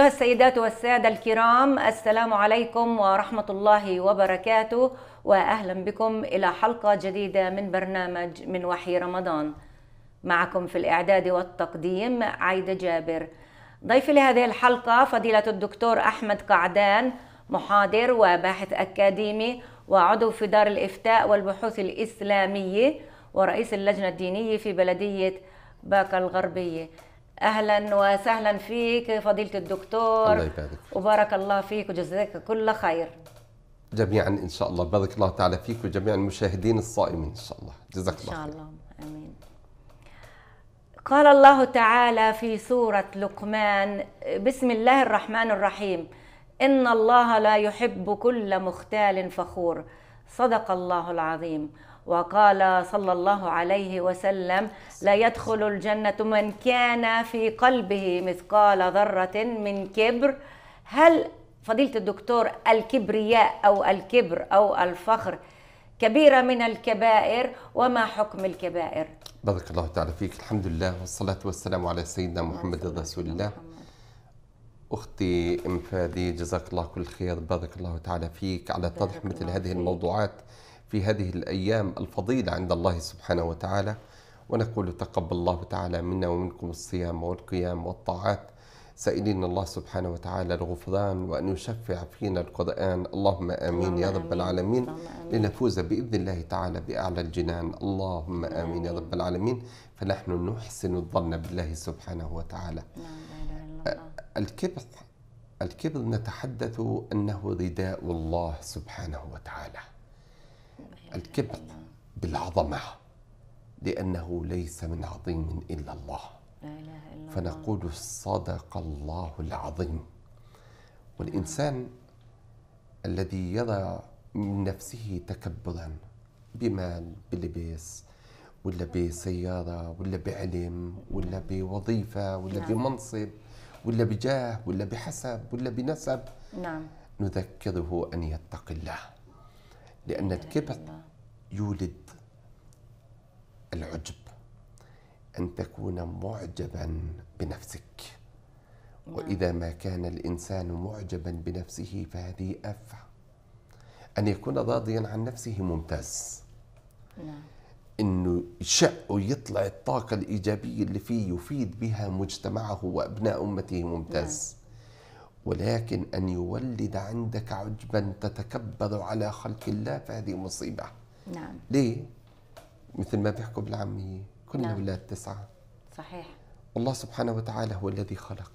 أيها السيدات والسادة الكرام السلام عليكم ورحمة الله وبركاته وأهلا بكم إلى حلقة جديدة من برنامج من وحي رمضان معكم في الإعداد والتقديم عايدة جابر ضيفي لهذه الحلقة فضيلة الدكتور أحمد قعدان محاضر وباحث أكاديمي وعضو في دار الإفتاء والبحوث الإسلامية ورئيس اللجنة الدينية في بلدية باكا الغربية اهلا وسهلا فيك فضيله الدكتور الله يبارك وبارك الله فيك وجزاك كل خير جميعا ان شاء الله بارك الله تعالى فيك وجميع المشاهدين الصائمين ان شاء الله جزاك الله ان شاء الله امين قال الله تعالى في سوره لقمان بسم الله الرحمن الرحيم ان الله لا يحب كل مختال فخور صدق الله العظيم وقال صلى الله عليه وسلم لا يدخل الجنة من كان في قلبه مثقال ذرة من كبر هل فضيلة الدكتور الكبرياء أو الكبر أو الفخر كبيرة من الكبائر وما حكم الكبائر بارك الله تعالى فيك الحمد لله والصلاة والسلام على سيدنا محمد رسول الله أختي أم فادي جزاك الله كل خير بارك الله تعالى فيك على طرح مثل هذه الموضوعات فيك. في هذه الأيام الفضيلة عند الله سبحانه وتعالى ونقول تقبل الله تعالى منا ومنكم الصيام والقيام والطاعات سائلين الله سبحانه وتعالى الغفران وأن يشفع فينا القرآن اللهم آمين يا رب العالمين لنفوز بإذن الله تعالى بأعلى الجنان اللهم آمين يا رب العالمين فنحن نحسن الظن بالله سبحانه وتعالى الكبر الكبر نتحدث أنه رداء الله سبحانه وتعالى الكبر بالعظمة لأنه ليس من عظيم إلا الله فنقول صدق الله العظيم والإنسان الذي يرى من نفسه تكبرا بمال بلبس ولا بسيارة ولا بعلم ولا بوظيفة ولا نعم. بمنصب ولا بجاه ولا بحسب ولا بنسب نعم نذكره أن يتقي الله لأن الكبر يولد العجب أن تكون معجبا بنفسك نعم. وإذا ما كان الإنسان معجبا بنفسه فهذه أفع أن يكون راضيا عن نفسه ممتاز نعم انه يشع ويطلع الطاقه الايجابيه اللي فيه يفيد بها مجتمعه وابناء امته ممتاز نعم. ولكن أن يولد عندك عجبا تتكبر على خلق الله فهذه مصيبة نعم ليه؟ مثل ما بيحكوا بالعامية كلنا نعم. أولاد تسعة صحيح الله سبحانه وتعالى هو الذي خلق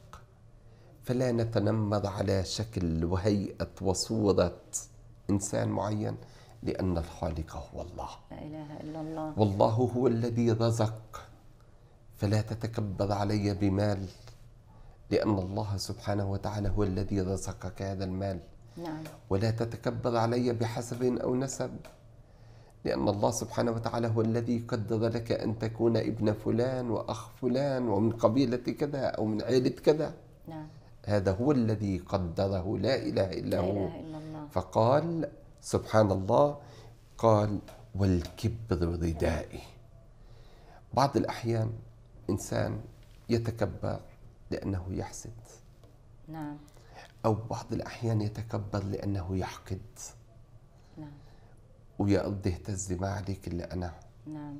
فلا نتنمر على شكل وهيئة وصورة إنسان معين لأن الخالق هو الله لا إله إلا الله والله هو الذي رزق فلا تتكبر علي بمال لأن الله سبحانه وتعالى هو الذي رزقك هذا المال نعم. ولا تتكبر علي بحسب أو نسب لأن الله سبحانه وتعالى هو الذي قدر لك أن تكون ابن فلان وأخ فلان ومن قبيلة كذا أو من عائلة كذا نعم. هذا هو الذي قدره لا إله إلا هو لا إله إلا الله. فقال سبحان الله قال والكبر ردائي بعض الأحيان إنسان يتكبر لأنه يحسد نعم أو بعض الأحيان يتكبر لأنه يحقد نعم ويا قد اهتز ما عليك إلا أنا نعم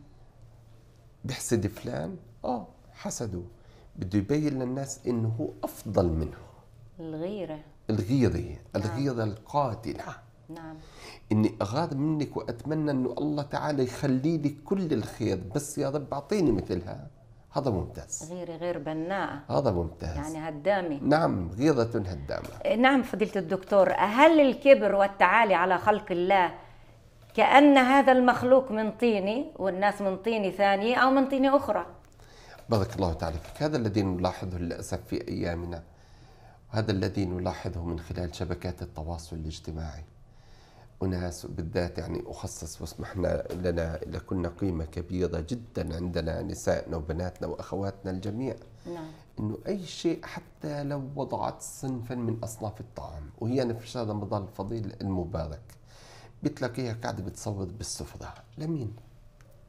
بحسد فلان آه حسده بده يبين للناس إنه هو أفضل منه الغيرة الغيرة نعم. الغيرة القاتلة نعم إني أغار منك وأتمنى إنه الله تعالى يخلي لي كل الخير بس يا رب أعطيني مثلها هذا ممتاز غيرة غير بناءة هذا ممتاز يعني هدامة نعم غيظة هدامة إيه، نعم فضيلة الدكتور هل الكبر والتعالي على خلق الله كأن هذا المخلوق من طيني والناس من طيني ثانية أو من طيني أخرى بارك الله تعالى فيك هذا الذي نلاحظه للأسف في أيامنا وهذا الذي نلاحظه من خلال شبكات التواصل الاجتماعي أناس بالذات يعني أخصص واسمحنا لنا لكنا قيمة كبيرة جدا عندنا نسائنا وبناتنا وأخواتنا الجميع نعم. أنه أي شيء حتى لو وضعت صنفا من أصناف الطعام وهي شهر رمضان الفضيل المبارك بتلاقيها قاعدة بتصور بالسفرة لمين؟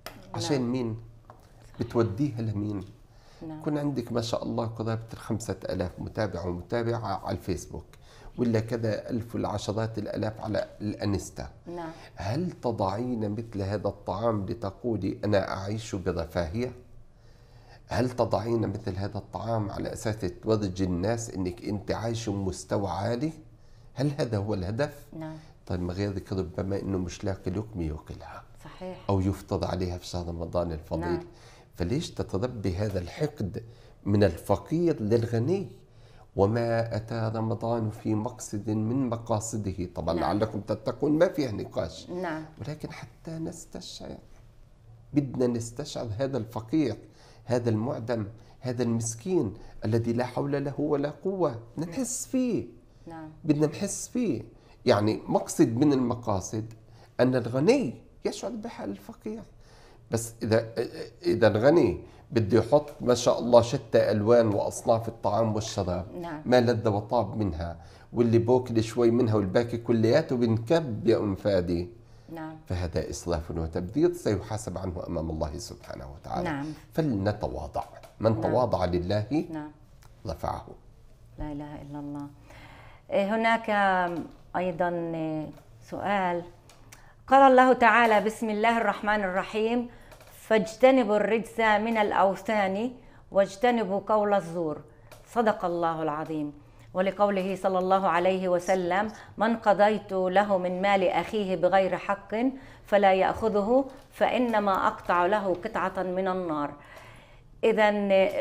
نعم. عشان مين؟ بتوديها لمين؟ نعم. كن عندك ما شاء الله قرابة ال 5000 متابع ومتابعة على الفيسبوك ولا كذا ألف العشرات الألاف على الأنستا نعم. هل تضعين مثل هذا الطعام لتقولي أنا أعيش برفاهية؟ هل تضعين مثل هذا الطعام على أساس تورجي الناس أنك أنت عايشة مستوى عالي؟ هل هذا هو الهدف؟ نعم طيب ما غير ذكر ربما أنه مش لاقي لقمة يأكلها صحيح أو يفترض عليها في شهر رمضان الفضيل نعم. فليش تتربي هذا الحقد من الفقير للغني وما أتى رمضان في مقصد من مقاصده طبعا نعم. لعلكم تتقون ما فيها نقاش نعم. ولكن حتى نستشعر بدنا نستشعر هذا الفقير هذا المعدم هذا المسكين الذي لا حول له ولا قوة نحس نعم. فيه نعم. بدنا نحس فيه يعني مقصد من المقاصد أن الغني يشعر بحال الفقير بس اذا اذا الغني بده يحط ما شاء الله شتى الوان واصناف الطعام والشراب نعم. ما لذ وطاب منها واللي بوكل شوي منها والباقي كلياته بنكب يا ام فادي نعم. فهذا إسلاف وتبذير سيحاسب عنه أمام الله سبحانه وتعالى نعم. فلنتواضع من نعم. تواضع لله نعم. رفعه لا إله إلا الله إيه، هناك أيضا سؤال قال الله تعالى بسم الله الرحمن الرحيم فاجتنبوا الرجس من الأوثان واجتنبوا قول الزور صدق الله العظيم ولقوله صلى الله عليه وسلم من قضيت له من مال أخيه بغير حق فلا يأخذه فإنما أقطع له قطعة من النار إذا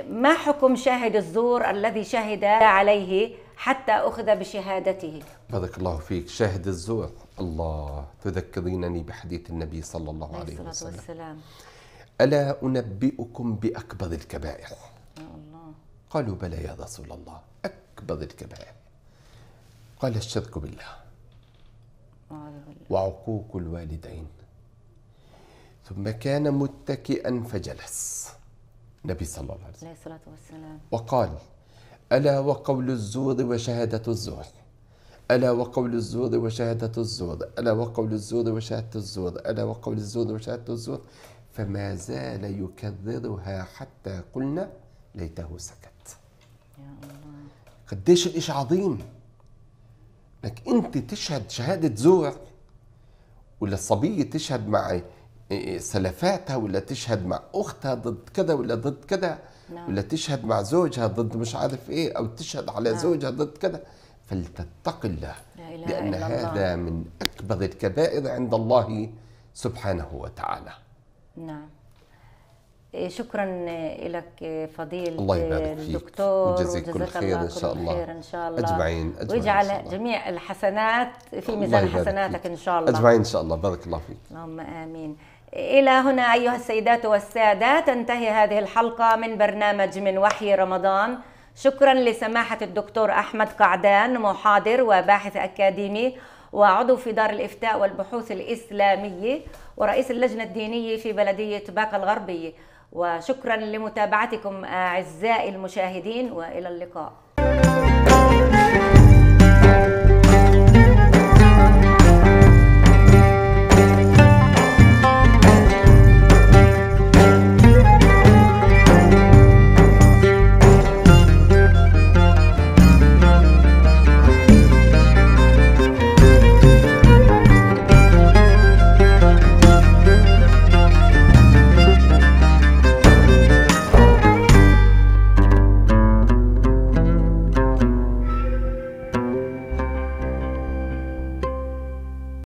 ما حكم شاهد الزور الذي شهد عليه حتى أخذ بشهادته بارك الله فيك شاهد الزور الله تذكرينني بحديث النبي صلى الله عليه وسلم والسلام. ألا أنبئكم بأكبر الكبائر الله. قالوا بلى يا رسول الله أكبر الكبائر قال الشرك بالله وعقوق الوالدين ثم كان متكئا فجلس النبي صلى الله عليه وسلم والسلام. وقال ألا وقول الزور وشهادة الزور ألا وقول الزور وشهادة الزور ألا وقول الزور وشهادة الزور ألا وقول الزور وشهادة الزور فما زال يكررها حتى قلنا ليته سكت قديش الإشي عظيم انك انت تشهد شهاده زور ولا الصبيه تشهد مع سلفاتها ولا تشهد مع اختها ضد كذا ولا ضد كذا نعم. ولا تشهد مع زوجها ضد مش عارف ايه او تشهد على نعم. زوجها ضد كذا فلتتق الله لا إله لأن إلا الله. هذا من أكبر الكبائر عند الله سبحانه وتعالى نعم إيه، شكرا لك فضيل الله يبارك فيك الدكتور وجزاك كل خير إن شاء الله خير إن شاء الله أجمعين أجمعين واجعل جميع الحسنات في ميزان حسناتك إن شاء الله أجمعين إن شاء الله بارك الله فيك اللهم آمين إلى هنا أيها السيدات والسادات تنتهي هذه الحلقة من برنامج من وحي رمضان شكرا لسماحة الدكتور أحمد قعدان محاضر وباحث أكاديمي وعضو في دار الإفتاء والبحوث الإسلامية ورئيس اللجنة الدينية في بلدية باقة الغربية وشكرا لمتابعتكم أعزائي المشاهدين وإلى اللقاء